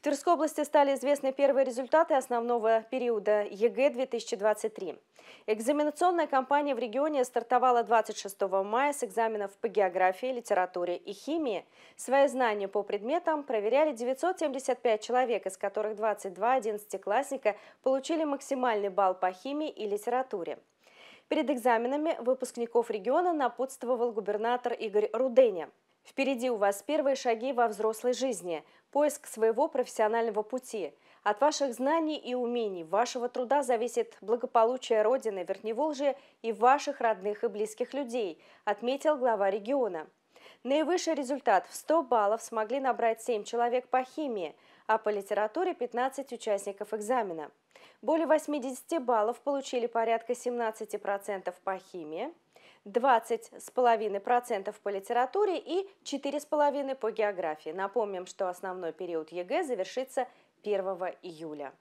В Тверской области стали известны первые результаты основного периода ЕГЭ-2023. Экзаменационная кампания в регионе стартовала 26 мая с экзаменов по географии, литературе и химии. Свои знания по предметам проверяли 975 человек, из которых 22 одиннадцатиклассника получили максимальный балл по химии и литературе. Перед экзаменами выпускников региона напутствовал губернатор Игорь Руденя. Впереди у вас первые шаги во взрослой жизни поиск своего профессионального пути. От ваших знаний и умений, вашего труда зависит благополучие Родины, Верхневолжья и ваших родных и близких людей, отметил глава региона. Наивысший результат в 100 баллов смогли набрать 7 человек по химии, а по литературе 15 участников экзамена. Более 80 баллов получили порядка 17% по химии, 20,5% по литературе и 4,5% по географии. Напомним, что основной период ЕГЭ завершится 1 июля.